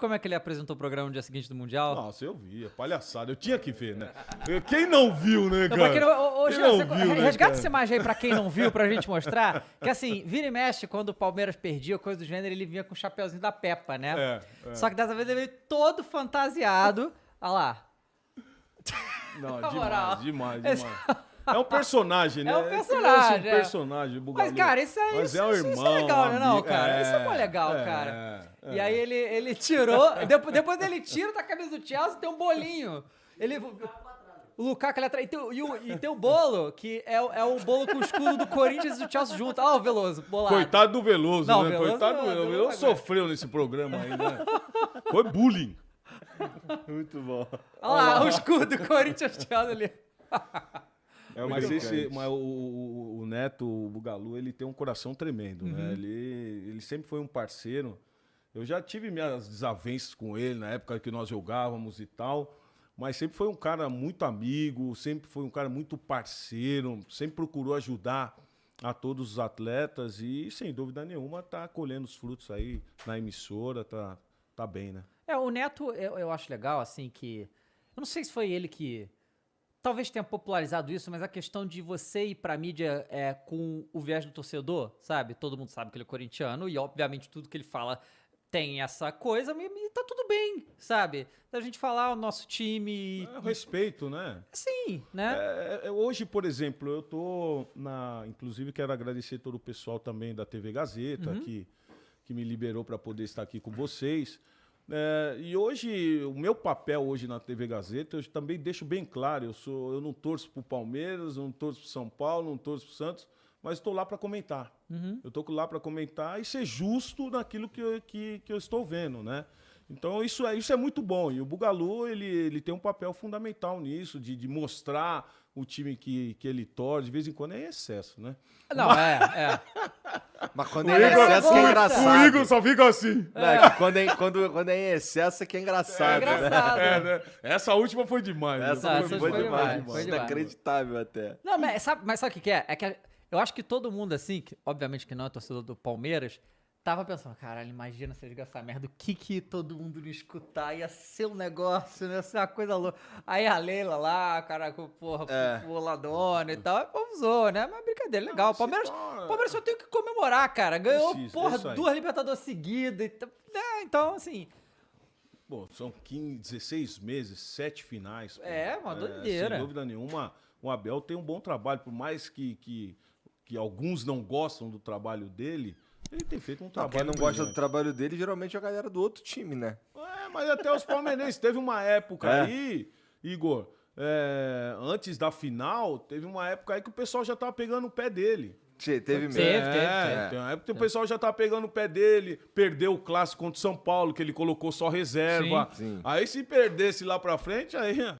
como é que ele apresentou o programa no dia seguinte do Mundial? Nossa, eu vi, é palhaçada. Eu tinha que ver, né? Quem não viu, né, cara? não, ô, Jean, não você, viu, resgata né, essa imagem aí pra quem não viu, pra gente mostrar. Que assim, vira e mexe, quando o Palmeiras perdia, coisa do gênero, ele vinha com o chapeuzinho da Peppa, né? É, é. Só que dessa vez ele veio todo fantasiado. Olha lá. Não, demais, demais, demais. É um personagem, né? É um personagem. É um personagem, é. Mas, cara, isso é Mas isso, é irmão, isso é legal, né, não, cara? É, isso é mó é, legal, é, cara. É. E aí ele, ele tirou, depois, depois ele tira da camisa do Chelsea e tem um bolinho. Ele. O Lukaku ali atrás. E tem, e, o, e tem o bolo, que é, é o bolo com o escudo do Corinthians e do Chelsea junto. Ah, o Veloso, bolado. Coitado do Veloso, não, né? Veloso Coitado do Veloso. O Veloso sofreu nesse programa aí, né? Foi bullying. Muito bom. Olha lá, o escudo do Corinthians e Chelsea ali. É mas esse, mas o, o, o, Neto, o Bugalu, ele tem um coração tremendo, né? uhum. né? Ele, ele sempre foi um parceiro. Eu já tive minhas desavenças com ele na época que nós jogávamos e tal, mas sempre foi um cara muito amigo, sempre foi um cara muito parceiro, sempre procurou ajudar a todos os atletas e, sem dúvida nenhuma, tá colhendo os frutos aí na emissora, tá, tá bem, né? É, o Neto, eu, eu acho legal, assim, que. Eu não sei se foi ele que talvez tenha popularizado isso, mas a questão de você ir pra mídia é, com o viés do torcedor, sabe? Todo mundo sabe que ele é corintiano e, obviamente, tudo que ele fala tem essa coisa e tá tudo bem, sabe? Da gente falar o nosso time. É, respeito, né? Sim, né? É, é, é, hoje, por exemplo, eu tô na. Inclusive, quero agradecer todo o pessoal também da TV Gazeta, uhum. que, que me liberou para poder estar aqui com vocês. É, e hoje, o meu papel hoje na TV Gazeta, eu também deixo bem claro, eu, sou, eu não torço para o Palmeiras, não torço para São Paulo, não torço para Santos, mas estou lá para comentar. Uhum. Eu estou lá para comentar e ser justo naquilo que que, que eu estou vendo, né? Então isso é, isso é muito bom. E o Bugalu ele, ele tem um papel fundamental nisso, de, de mostrar o time que, que ele torce. De vez em quando é excesso, né? Não, Mas... é, é. Mas quando o é em excesso é que é engraçado. O Igor só fica assim. Não, é. quando, é, quando, quando é em excesso é que é engraçado. Né? É engraçado. Né? né? Essa última foi demais. Essa, essa foi, foi, demais. demais. Foi Inacreditável até. Não, mas sabe, mas sabe o que é? É que eu acho que todo mundo assim, que obviamente que não é torcedor do Palmeiras, tava pensando, caralho, imagina se eles gastar merda, o que que todo mundo não escutar, ia ser um negócio, né? ia ser uma coisa louca. Aí a Leila lá, caraca, porra, é. boladona e tal, pousou, é né? Mas brincadeira, legal. Não, é Palmeiras, Palmeiras só tem que comemorar, cara. Ganhou, isso, porra, isso duas Libertadores seguidas. É, então, assim... Bom, são 15, 16 meses, sete finais. Pô. É, uma é, doideira. É, sem dúvida nenhuma, o Abel tem um bom trabalho, por mais que, que, que alguns não gostam do trabalho dele... Ele tem feito um trabalho. quem não gosta do trabalho dele, geralmente é a galera do outro time, né? É, mas até os palmeirenses. teve uma época é. aí, Igor, é, antes da final, teve uma época aí que o pessoal já tava pegando o pé dele. Teve, teve mesmo. Teve, teve, é, teve. É. Época, o pessoal já tava pegando o pé dele, perdeu o clássico contra o São Paulo, que ele colocou só reserva. Sim, sim. Aí se perdesse lá pra frente, aí